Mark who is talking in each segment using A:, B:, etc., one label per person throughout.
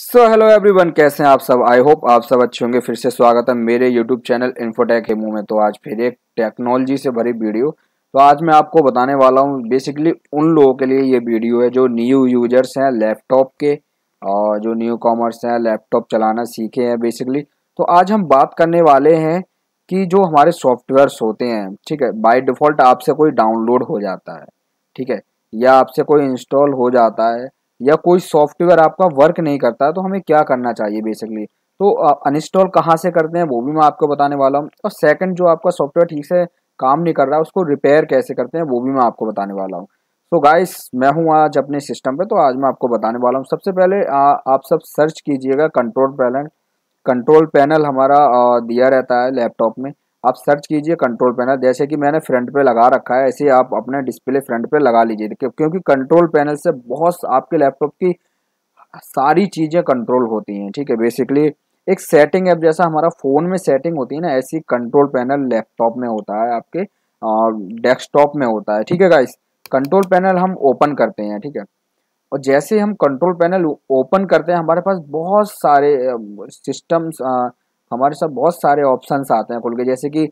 A: so hello everyone कैसे हैं आप सब आई होप आप सब अच्छे होंगे फिर से स्वागत है मेरे यूट्यूब चैनल इन्फोटेक हेमू में तो आज फिर एक टेक्नोलॉजी से भरी वीडियो तो आज मैं आपको बताने वाला हूँ बेसिकली उन लोगों के लिए ये वीडियो है जो न्यू यूजर्स हैं लैपटॉप के और जो न्यू कॉमर्स हैं लैपटॉप चलाना सीखे हैं बेसिकली तो आज हम बात करने वाले हैं कि जो हमारे सॉफ्टवेयर्स होते हैं ठीक है बाई डिफ़ॉल्ट आपसे कोई डाउनलोड हो जाता है ठीक है या आपसे कोई इंस्टॉल हो जाता है या कोई सॉफ्टवेयर आपका वर्क नहीं करता तो हमें क्या करना चाहिए बेसिकली तो अनइंस्टॉल कहाँ से करते हैं वो भी मैं आपको बताने वाला हूँ और सेकंड जो आपका सॉफ्टवेयर ठीक से काम नहीं कर रहा उसको रिपेयर कैसे करते हैं वो भी मैं आपको बताने वाला हूँ सो गाइस मैं हूँ आज अपने सिस्टम पे तो आज मैं आपको बताने वाला हूँ सबसे पहले आ, आप सब सर्च कीजिएगा कंट्रोल पैनल कंट्रोल पैनल हमारा आ, दिया रहता है लैपटॉप में आप सर्च कीजिए कंट्रोल पैनल जैसे कि मैंने फ्रंट पे लगा रखा है ऐसे आप अपने डिस्प्ले फ्रंट पे लगा लीजिए क्योंकि कंट्रोल पैनल से बहुत आपके लैपटॉप की सारी चीज़ें कंट्रोल होती हैं ठीक है बेसिकली एक सेटिंग ऐप जैसा हमारा फ़ोन में सेटिंग होती है ना ऐसी कंट्रोल पैनल लैपटॉप में होता है आपके डेस्कटॉप में होता है ठीक है गाइस कंट्रोल पैनल हम ओपन करते हैं ठीक है और जैसे हम कंट्रोल पैनल ओपन करते हैं हमारे पास बहुत सारे सिस्टम्स हमारे साथ बहुत सारे ऑप्शन आते हैं खुल के जैसे कि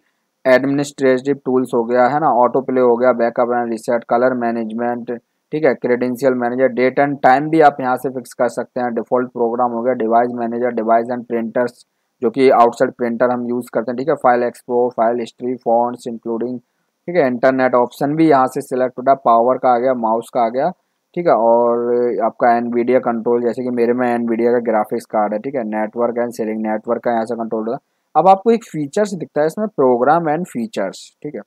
A: एडमिनिस्ट्रेटिव टूल्स हो गया है ना ऑटो प्ले हो गया backup and reset colour management ठीक है credential manager date and time भी आप यहाँ से फिक्स कर सकते हैं डिफॉल्ट प्रोग्राम हो गया device manager device and printers जो कि आउटसाइड प्रिंटर हम यूज़ करते हैं ठीक है file expo file history fonts including ठीक है इंटरनेट ऑप्शन भी यहाँ से सिलेक्ट होता है पावर का आ गया माउस का आ गया ठीक है और आपका एनवीडिया कंट्रोल जैसे कि मेरे में एनवीडिया का ग्राफिक्स कार्ड है ठीक है नेटवर्क एंड सेलिंग नेटवर्क का यहाँ से कंट्रोल होता अब आपको एक फीचर्स दिखता है इसमें प्रोग्राम एंड फीचर्स ठीक है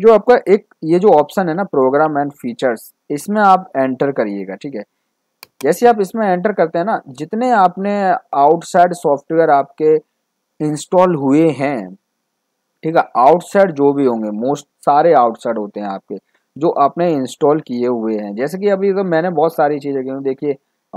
A: जो आपका एक ये जो ऑप्शन है ना प्रोग्राम एंड फीचर्स इसमें आप एंटर करिएगा ठीक है जैसे आप इसमें एंटर करते हैं ना जितने आपने आउटसाइड सॉफ्टवेयर आपके इंस्टॉल हुए हैं ठीक है आउटसाइड जो भी होंगे मोस्ट सारे आउटसाइड होते हैं आपके जो आपने इंस्टॉल किए हुए हैं जैसे कि अभी तो मैंने बहुत सारी चीज़ें की देखिए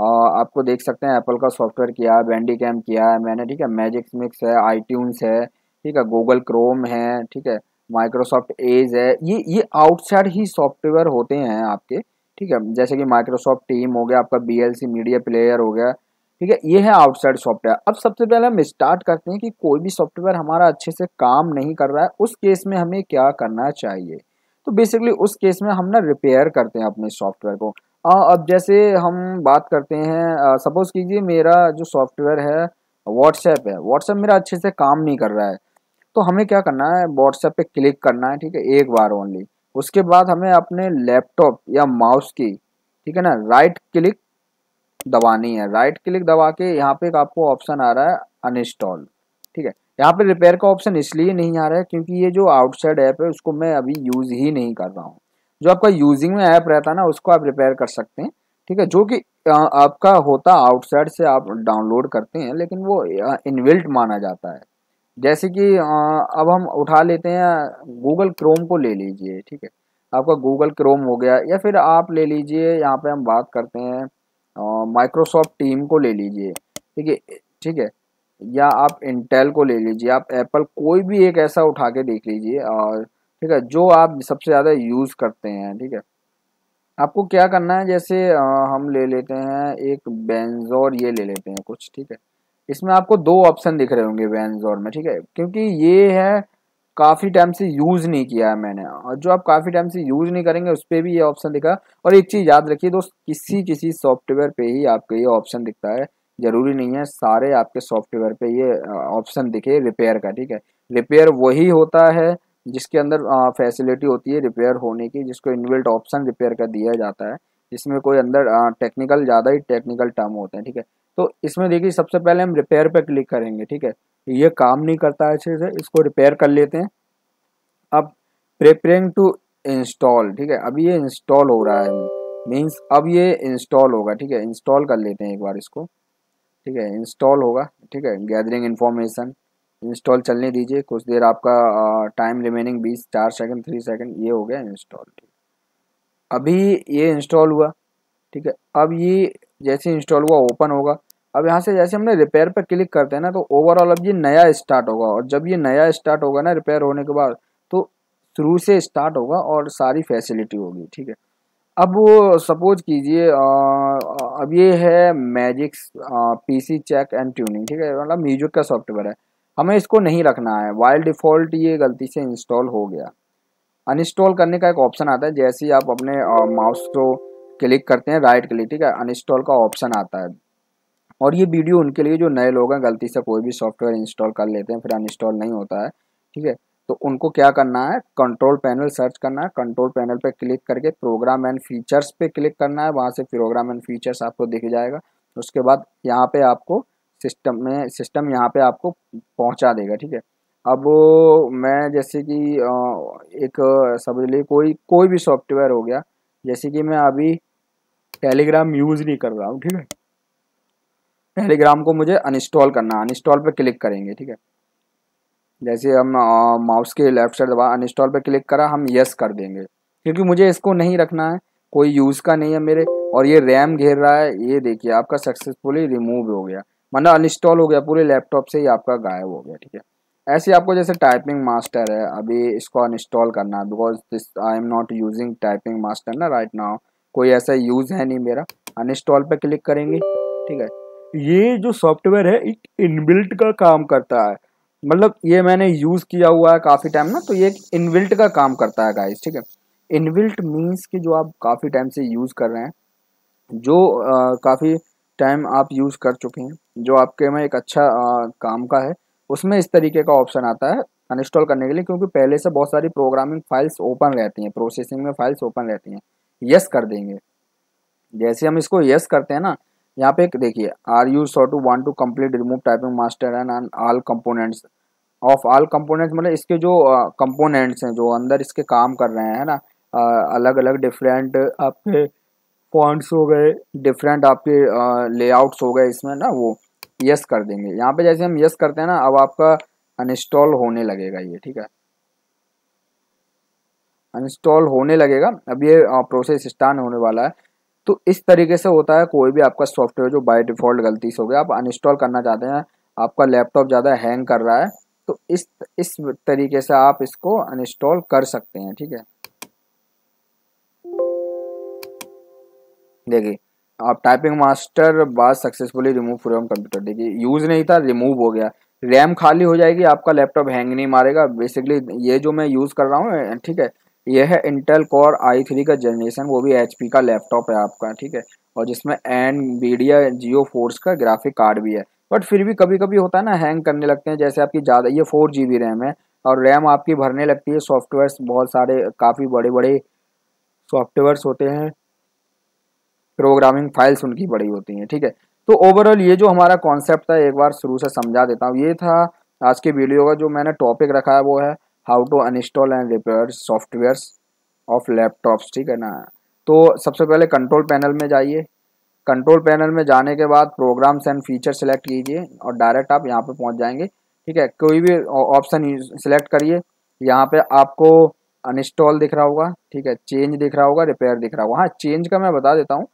A: आपको देख सकते हैं एप्पल का सॉफ्टवेयर किया है बैंडी कैम किया है मैंने ठीक है मैजिक मिक्स है आई है ठीक है गूगल क्रोम है ठीक है माइक्रोसॉफ्ट एज है ये ये आउटसाइड ही सॉफ्टवेयर होते हैं आपके ठीक है जैसे कि माइक्रोसॉफ्ट टीम हो गया आपका बी मीडिया प्लेयर हो गया ठीक है ये है आउटसाइड सॉफ्टवेयर अब सबसे पहले हम स्टार्ट करते हैं कि कोई भी सॉफ्टवेयर हमारा अच्छे से काम नहीं कर रहा है उस केस में हमें क्या करना चाहिए तो बेसिकली उस केस में हम ना रिपेयर करते हैं अपने सॉफ्टवेयर को आ, अब जैसे हम बात करते हैं सपोज़ कीजिए मेरा जो सॉफ्टवेयर है व्हाट्सएप है व्हाट्सएप मेरा अच्छे से काम नहीं कर रहा है तो हमें क्या करना है व्हाट्सएप पे क्लिक करना है ठीक है एक बार ओनली उसके बाद हमें अपने लैपटॉप या माउस की ठीक है ना राइट क्लिक दबानी है राइट क्लिक दबा के यहाँ पे एक आपको ऑप्शन आ रहा है अनइंस्टॉल ठीक है यहाँ पे रिपेयर का ऑप्शन इसलिए नहीं आ रहा है क्योंकि ये जो आउटसाइड ऐप है उसको मैं अभी यूज़ ही नहीं कर रहा हूँ जो आपका यूजिंग में ऐप रहता है ना उसको आप रिपेयर कर सकते हैं ठीक है जो कि आपका होता आउटसाइड से आप डाउनलोड करते हैं लेकिन वो इनविल्ट माना जाता है जैसे कि अब हम उठा लेते हैं गूगल क्रोम को ले लीजिए ठीक है आपका गूगल क्रोम हो गया या फिर आप ले लीजिए यहाँ पे हम बात करते हैं माइक्रोसॉफ्ट टीम को ले लीजिए ठीक है ठीक है या आप इंटेल को ले लीजिए आप एप्पल कोई भी एक ऐसा उठा के देख लीजिए और ठीक है जो आप सबसे ज़्यादा यूज़ करते हैं ठीक है आपको क्या करना है जैसे आ, हम ले लेते हैं एक बेंजोर ये ले लेते हैं कुछ ठीक है इसमें आपको दो ऑप्शन दिख रहे होंगे बेंजोर में ठीक है क्योंकि ये है काफ़ी टाइम से यूज़ नहीं किया है मैंने और जो आप काफ़ी टाइम से यूज़ नहीं करेंगे उस पर भी ये ऑप्शन दिखा और एक चीज़ याद रखिए दोस्त किसी किसी सॉफ्टवेयर पे ही आपको ये ऑप्शन दिखता है ज़रूरी नहीं है सारे आपके सॉफ्टवेयर पे ये ऑप्शन दिखे रिपेयर का ठीक है रिपेयर वही होता है जिसके अंदर फैसिलिटी होती है रिपेयर होने की जिसको इनबिल्ट ऑप्शन रिपेयर का दिया जाता है जिसमें कोई अंदर टेक्निकल ज़्यादा ही टेक्निकल टर्म होते हैं ठीक है तो इसमें देखिए सबसे पहले हम रिपेयर पर क्लिक करेंगे ठीक है ये काम नहीं करता अच्छे से इसको रिपेयर कर लेते हैं अब प्रेपरिंग टू इंस्टॉल ठीक है अभी ये इंस्टॉल हो रहा है मीन्स अब ये इंस्टॉल होगा ठीक है इंस्टॉल कर लेते हैं एक बार इसको ठीक है इंस्टॉल होगा ठीक है गैदरिंग इन्फॉर्मेशन इंस्टॉल चलने दीजिए कुछ देर आपका टाइम रिमेनिंग बीस चार सेकंड थ्री सेकंड ये हो गया इंस्टॉल ठीक अभी ये इंस्टॉल हुआ ठीक है अब ये जैसे इंस्टॉल हुआ ओपन होगा अब यहाँ से जैसे हमने रिपेयर पर क्लिक करते हैं ना तो ओवरऑल अब ये नया स्टार्ट होगा और जब ये नया स्टार्ट होगा ना रिपेयर होने के बाद तो शुरू से स्टार्ट होगा और सारी फैसिलिटी होगी ठीक है अब वो सपोज कीजिए अब ये है Magix PC check and tuning ठीक है मतलब म्यूजिक का सॉफ्टवेयर है हमें इसको नहीं रखना है वाइल्ड डिफ़ॉल्ट ये गलती से इंस्टॉल हो गया अनइंस्टॉल करने का एक ऑप्शन आता है जैसे ही आप अपने माउस को क्लिक करते हैं राइट क्लिक ठीक है अनइंस्टॉल का ऑप्शन आता है और ये वीडियो उनके लिए जो नए लोग हैं गलती से कोई भी सॉफ्टवेयर इंस्टॉल कर लेते हैं फिर अनइंस्टॉल नहीं होता है ठीक है तो उनको क्या करना है कंट्रोल पैनल सर्च करना है कंट्रोल पैनल पे क्लिक करके प्रोग्राम एंड फीचर्स पे क्लिक करना है वहाँ से प्रोग्राम एंड फीचर्स आपको दिख जाएगा उसके बाद यहाँ पे आपको सिस्टम में सिस्टम यहाँ पे आपको पहुँचा देगा ठीक है अब मैं जैसे कि एक समझ लिए कोई कोई भी सॉफ्टवेयर हो गया जैसे कि मैं अभी टेलीग्राम यूज़ नहीं कर रहा हूँ ठीक है टेलीग्राम को मुझे अनइंस्टॉल करना है अनइंस्टॉल पे क्लिक करेंगे ठीक है जैसे हम माउस के लेफ्ट साइड दबा अनस्टॉल पर क्लिक करा हम यस कर देंगे क्योंकि मुझे इसको नहीं रखना है कोई यूज़ का नहीं है मेरे और ये रैम घेर रहा है ये देखिए आपका सक्सेसफुली रिमूव हो गया मतलब अनस्टॉल हो गया पूरे लैपटॉप से ही आपका गायब हो गया ठीक है ऐसे आपको जैसे टाइपिंग मास्टर है अभी इसको अनस्टॉल करना है because this I am not using typing master ना राइट नाउ कोई ऐसा यूज़ है नहीं मेरा अनस्टॉल पर क्लिक करेंगे ठीक है ये जो सॉफ्टवेयर है एक इनबिल्ट का काम करता है मतलब ये मैंने यूज़ किया हुआ है काफ़ी टाइम ना तो ये इनविल्ट का काम करता है गाइस ठीक है इनविल्ट मीन्स कि जो आप काफ़ी टाइम से यूज़ कर रहे हैं जो काफ़ी टाइम आप यूज़ कर चुके हैं जो आपके में एक अच्छा आ, काम का है उसमें इस तरीके का ऑप्शन आता है अनइंस्टॉल करने के लिए क्योंकि पहले से बहुत सारी प्रोग्रामिंग फाइल्स ओपन रहती हैं प्रोसेसिंग में फाइल्स ओपन रहती हैं यस कर देंगे जैसे हम इसको यस करते हैं ना यहाँ पे देखिए are you sure to want to complete remove typing master and and all components of all components मतलब इसके जो कंपोनेंट्स uh, हैं जो अंदर इसके काम कर रहे हैं ना uh, अलग अलग डिफरेंट आपके फॉन्ट्स हो गए डिफरेंट आपके लेआउट्स uh, हो गए इसमें ना वो यस कर देंगे यहाँ पे जैसे हम यस करते हैं ना अब आपका अनस्टॉल होने लगेगा ये ठीक है अनस्टॉल होने लगेगा अब ये प्रोसेस स्टार्ट होने वाला है तो इस तरीके से होता है कोई भी आपका सॉफ्टवेयर जो बाय डिफ़ॉल्ट गलती से हो गया आप अनइंस्टॉल करना चाहते हैं आपका लैपटॉप ज़्यादा हैंग कर रहा है तो इस इस तरीके से आप इसको अनइंस्टॉल कर सकते हैं ठीक है देखिए आप टाइपिंग मास्टर बाद सक्सेसफुली रिमूव फ्रॉम कंप्यूटर देखिए यूज़ नहीं था रिमूव हो गया रैम खाली हो जाएगी आपका लैपटॉप हैंग नहीं मारेगा बेसिकली ये जो मैं यूज़ कर रहा हूँ ठीक है यह है इंटेल कोर आई थ्री का जनरेशन वो भी एच का लैपटॉप है आपका ठीक है और जिसमें एन मीडिया जियो फोर्स का ग्राफिक कार्ड भी है बट फिर भी कभी कभी होता है ना हैंग करने लगते हैं जैसे आपकी ज़्यादा ये फोर जी बी रैम है और रैम आपकी भरने लगती है सॉफ्टवेयर बहुत सारे काफ़ी बड़े बड़े सॉफ्टवेयर्स होते हैं प्रोग्रामिंग फाइल्स उनकी बड़ी होती हैं ठीक है तो ओवरऑल ये जो हमारा कॉन्सेप्ट था एक बार शुरू से समझा देता हूँ ये था आज के वीडियो का जो मैंने टॉपिक रखा है वो है how to uninstall and repair software of laptops ठीक है ना तो सबसे पहले कंट्रोल पैनल में जाइए कंट्रोल पैनल में जाने के बाद प्रोग्राम्स एंड फीचर सेलेक्ट कीजिए और डायरेक्ट आप यहाँ पर पहुँच जाएंगे ठीक है कोई भी ऑप्शन सेलेक्ट करिए यहाँ पे आपको अनइंस्टॉल दिख रहा होगा ठीक है चेंज दिख रहा होगा रिपेयर दिख रहा होगा हाँ चेंज का मैं बता देता हूँ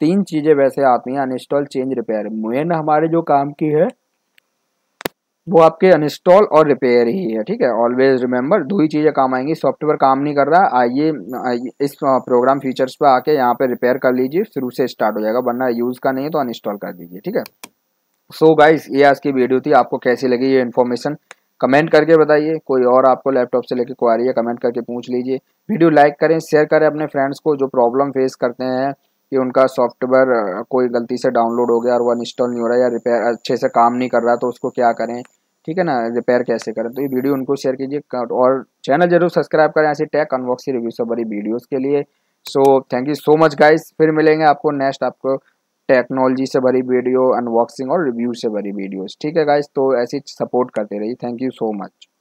A: तीन चीज़ें वैसे आती हैं अनइंस्टॉल चेंज रिपेयर मेन हमारे जो काम की है वो आपके अनस्टॉल और रिपेयर ही है ठीक है ऑलवेज रिमेंबर दो ही चीज़ें काम आएंगी सॉफ्टवेयर काम नहीं कर रहा आइए इस प्रोग्राम फीचर्स पर आके यहाँ पे रिपेयर कर लीजिए शुरू से स्टार्ट हो जाएगा वरना यूज़ का नहीं है तो अनस्टॉल कर दीजिए ठीक है सो so गाइस ये आज की वीडियो थी आपको कैसी लगी ये इन्फॉर्मेशन कमेंट करके बताइए कोई और आपको लैपटॉप से लेकर क्वारी है कमेंट करके पूछ लीजिए वीडियो लाइक करें शेयर करें अपने फ्रेंड्स को जो प्रॉब्लम फेस करते हैं कि उनका सॉफ्टवेयर कोई गलती से डाउनलोड हो गया और वो इंस्टॉल नहीं हो रहा या रिपेयर अच्छे से काम नहीं कर रहा तो उसको क्या करें ठीक है ना रिपेयर कैसे करें तो ये वीडियो उनको शेयर कीजिए और चैनल जरूर सब्सक्राइब करें ऐसी टैक अनबॉक्सिंग रिव्यू से बड़ी वीडियोज़ के लिए so thank you so much guys फिर मिलेंगे आपको नेक्स्ट आपको टेक्नोलॉजी से भरी वीडियो अनबॉक्सिंग और रिव्यू से भरी वीडियोस ठीक है गाइज तो ऐसी सपोर्ट करते रहिए थैंक यू सो मच